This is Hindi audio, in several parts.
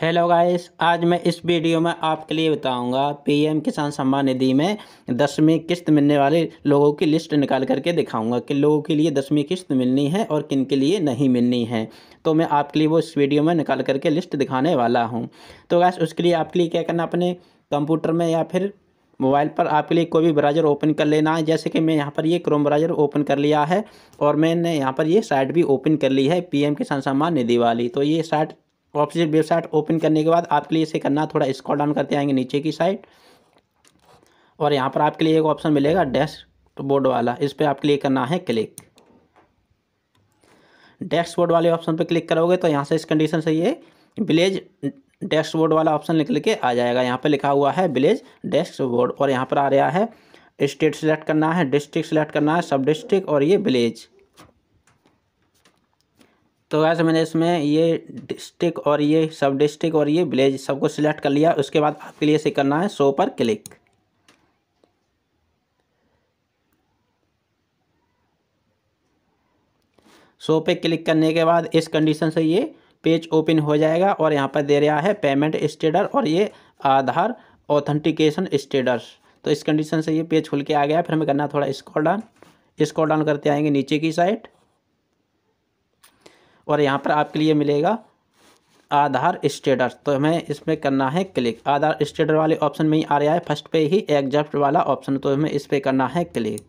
हेलो गाइस आज मैं इस वीडियो में आपके लिए बताऊंगा पीएम किसान सम्मान निधि में दसवीं किस्त मिलने वाले लोगों की लिस्ट निकाल करके दिखाऊंगा कि लोगों के लिए दसवीं किस्त मिलनी है और किन के लिए नहीं मिलनी है तो मैं आपके लिए वो इस वीडियो में निकाल करके लिस्ट दिखाने वाला हूं तो गैस उसके लिए आपके लिए क्या करना अपने कंप्यूटर में या फिर मोबाइल पर आपके लिए कोई भी ब्राउज़र ओपन कर लेना है जैसे कि मैं यहाँ पर ये क्रोम ब्राउज़र ओपन कर लिया है और मैंने यहाँ पर ये साइट भी ओपन कर ली है पीएम किसान सम्मान निधि वाली तो ये साइट ऑफिशियल वेबसाइट ओपन करने के बाद आपके लिए इसे करना थोड़ा स्कॉल डाउन करते आएंगे नीचे की साइड और यहाँ पर आपके लिए एक ऑप्शन मिलेगा डैश बोर्ड वाला इस पर आपके लिए करना है क्लिक बोर्ड वाले ऑप्शन पर क्लिक करोगे तो यहाँ से इस कंडीशन से ये विलेज बोर्ड वाला ऑप्शन निकल के आ जाएगा यहाँ पर लिखा हुआ है विलेज बोर्ड और यहाँ पर आ रहा है स्टेट सेलेक्ट करना है डिस्ट्रिक्ट सेलेक्ट करना है सब डिस्ट्रिक्ट और ये विलेज तो वैसे मैंने इसमें ये डिस्ट्रिक्ट और ये सब डिस्ट्रिक्ट और ये विलेज सबको सिलेक्ट कर लिया उसके बाद आपके लिए इसे करना है शो पर क्लिक शो पे क्लिक करने के बाद इस कंडीशन से ये पेज ओपन हो जाएगा और यहाँ पर दे रहा है पेमेंट स्टेडर और ये आधार ऑथेंटिकेशन स्टेडर तो इस कंडीशन से ये पेज खुल के आ गया फिर हमें करना थोड़ा इसको डाउन इसको डाउन करते आएंगे नीचे की साइड और यहाँ पर आपके लिए मिलेगा आधार स्टेटस तो हमें इसमें करना है क्लिक आधार स्टेटस वाले ऑप्शन में ही आ रहा है फर्स्ट पे ही एग्जैप्ट वाला ऑप्शन तो हमें इस पर करना है क्लिक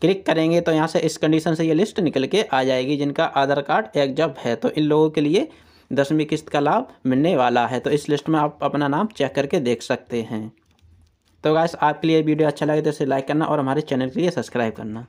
क्लिक करेंगे तो यहाँ से इस कंडीशन से ये लिस्ट निकल के आ जाएगी जिनका आधार कार्ड एग्जॉब है तो इन लोगों के लिए दसवीं किस्त का लाभ मिलने वाला है तो इस लिस्ट में आप अपना नाम चेक करके देख सकते हैं तो गैस आपके लिए वीडियो अच्छा लगे तो इसे लाइक करना और हमारे चैनल के लिए सब्सक्राइब करना